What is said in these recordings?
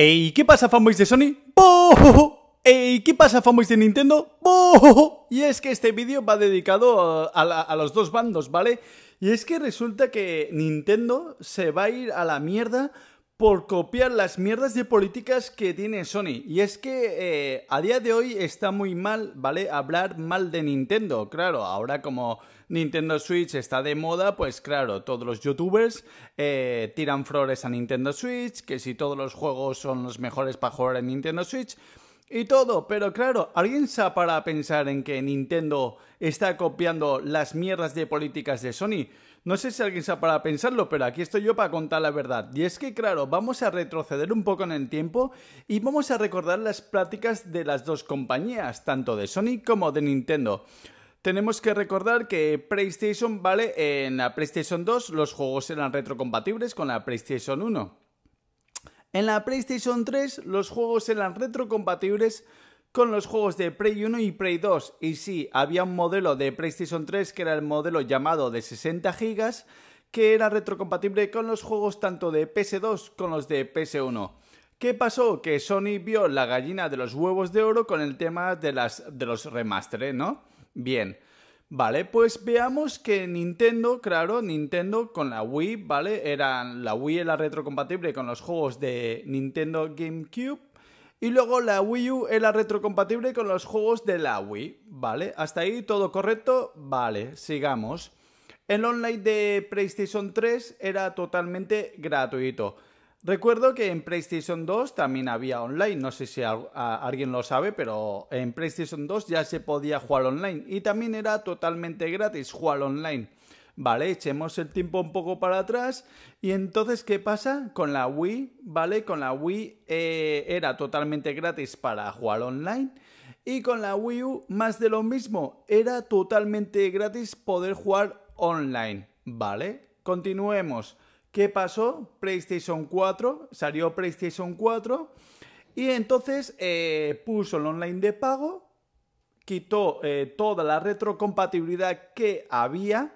Ey, ¿qué pasa fanboys de Sony? ¡Boo! Ey, ¿qué pasa fanboys de Nintendo? ¡Boo! Y es que este vídeo va dedicado a, los dos bandos, ¿vale? Y es que resulta que Nintendo se va a ir a la mierda por copiar las mierdas de políticas que tiene Sony. Y es que eh, a día de hoy está muy mal, ¿vale? Hablar mal de Nintendo. Claro, ahora como Nintendo Switch está de moda, pues claro, todos los youtubers eh, tiran flores a Nintendo Switch, que si todos los juegos son los mejores para jugar en Nintendo Switch y todo, pero claro, ¿alguien se para pensar en que Nintendo está copiando las mierdas de políticas de Sony? No sé si alguien sabe para pensarlo, pero aquí estoy yo para contar la verdad. Y es que, claro, vamos a retroceder un poco en el tiempo y vamos a recordar las prácticas de las dos compañías, tanto de Sony como de Nintendo. Tenemos que recordar que PlayStation, vale, en la PlayStation 2 los juegos eran retrocompatibles con la PlayStation 1. En la PlayStation 3 los juegos eran retrocompatibles con los juegos de Play 1 y Play 2. Y sí, había un modelo de PlayStation 3 que era el modelo llamado de 60 GB que era retrocompatible con los juegos tanto de PS2 como los de PS1. ¿Qué pasó? Que Sony vio la gallina de los huevos de oro con el tema de, las, de los remasteres, ¿eh? ¿no? Bien. Vale, pues veamos que Nintendo, claro, Nintendo con la Wii, ¿vale? Era, la Wii era retrocompatible con los juegos de Nintendo GameCube y luego la Wii U era retrocompatible con los juegos de la Wii, ¿vale? Hasta ahí todo correcto, vale, sigamos. El online de PlayStation 3 era totalmente gratuito. Recuerdo que en PlayStation 2 también había online, no sé si alguien lo sabe, pero en PlayStation 2 ya se podía jugar online y también era totalmente gratis jugar online. Vale, echemos el tiempo un poco para atrás. Y entonces, ¿qué pasa con la Wii? Vale, con la Wii eh, era totalmente gratis para jugar online. Y con la Wii U, más de lo mismo, era totalmente gratis poder jugar online. Vale, continuemos. ¿Qué pasó? PlayStation 4, salió PlayStation 4 y entonces eh, puso el online de pago, quitó eh, toda la retrocompatibilidad que había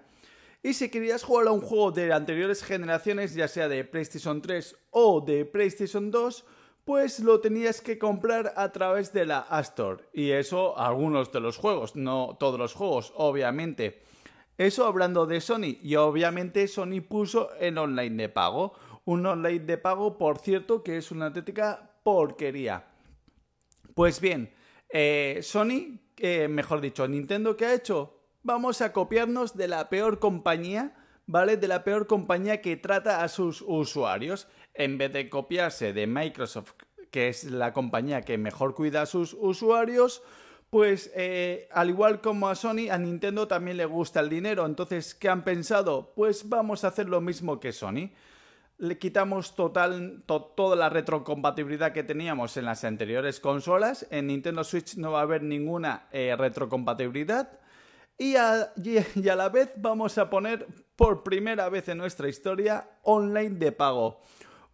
y si querías jugar a un juego de anteriores generaciones, ya sea de PlayStation 3 o de PlayStation 2, pues lo tenías que comprar a través de la Astor. Y eso algunos de los juegos, no todos los juegos, obviamente. Eso hablando de Sony, y obviamente Sony puso el online de pago. Un online de pago, por cierto, que es una auténtica porquería. Pues bien, eh, Sony, eh, mejor dicho, Nintendo, ¿qué ha hecho? vamos a copiarnos de la peor compañía, ¿vale? De la peor compañía que trata a sus usuarios. En vez de copiarse de Microsoft, que es la compañía que mejor cuida a sus usuarios, pues eh, al igual como a Sony, a Nintendo también le gusta el dinero. Entonces, ¿qué han pensado? Pues vamos a hacer lo mismo que Sony. Le quitamos total, toda la retrocompatibilidad que teníamos en las anteriores consolas. En Nintendo Switch no va a haber ninguna eh, retrocompatibilidad y a, la vez vamos a poner por primera vez en nuestra historia online de pago.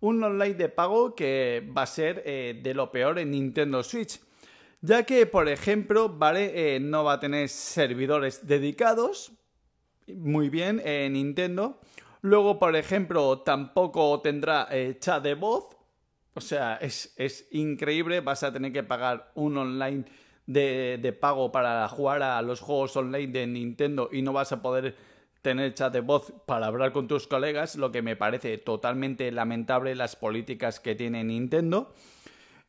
Un online de pago que va a ser eh, de lo peor en Nintendo Switch. Ya que, por ejemplo, ¿vale? Eh, no va a tener servidores dedicados. Muy bien, en eh, Nintendo. Luego, por ejemplo, tampoco tendrá chat de voz. O sea, es, es increíble. Vas a tener que pagar un online de, pago para jugar a los juegos online de Nintendo y no vas a poder tener chat de voz para hablar con tus colegas, lo que me parece totalmente lamentable las políticas que tiene Nintendo.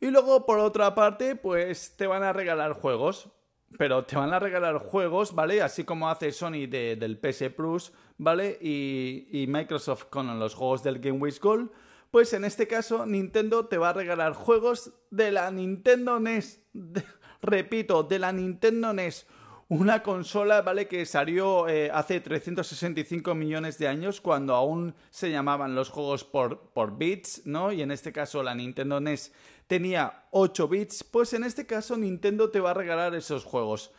Y luego, por otra parte, pues te van a regalar juegos. Pero te van a regalar juegos, ¿vale? Así como hace Sony del PS Plus, ¿vale? Y, Microsoft con los juegos del Game Wish Gold. Pues en este caso, Nintendo te va a regalar juegos de la Nintendo NES. De repito, de la Nintendo NES. Una consola, ¿vale? Que salió eh, hace 365 millones de años cuando aún se llamaban los juegos por, por bits, ¿no? Y en este caso la Nintendo NES tenía 8 bits, pues en este caso Nintendo te va a regalar esos juegos.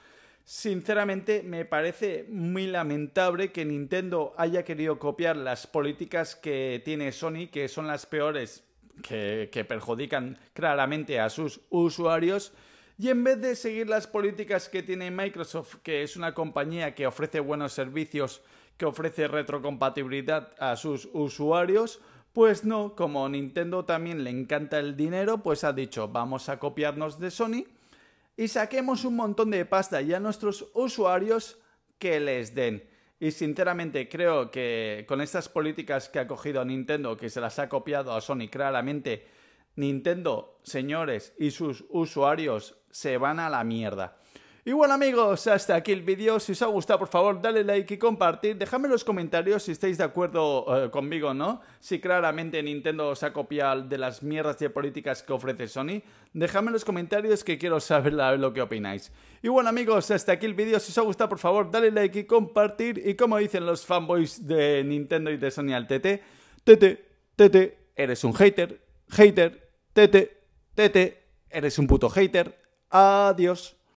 Sinceramente me parece muy lamentable que Nintendo haya querido copiar las políticas que tiene Sony, que son las peores, que perjudican claramente a sus usuarios y en vez de seguir las políticas que tiene Microsoft, que es una compañía que ofrece buenos servicios, que ofrece retrocompatibilidad a sus usuarios, pues no, como Nintendo también le encanta el dinero, pues ha dicho, vamos a copiarnos de Sony y saquemos un montón de pasta y a nuestros usuarios que les den. Y sinceramente creo que con estas políticas que ha cogido Nintendo, que se las ha copiado a Sony claramente, Nintendo, señores, y sus usuarios se van a la mierda. Y bueno amigos, hasta aquí el vídeo. Si os ha gustado, por favor, dale like y compartir. Dejadme en los comentarios si estáis de acuerdo conmigo eh, conmigo, ¿no? Si claramente Nintendo se ha copiado de las mierdas de políticas que ofrece Sony. Dejadme en los comentarios que quiero saber lo que opináis. Y bueno amigos, hasta aquí el vídeo. Si os ha gustado, por favor, dale like y compartir. Y como dicen los fanboys de Nintendo y de Sony al TT, TT, TT, eres un hater, hater, Tete, tete, eres un puto hater. Adiós.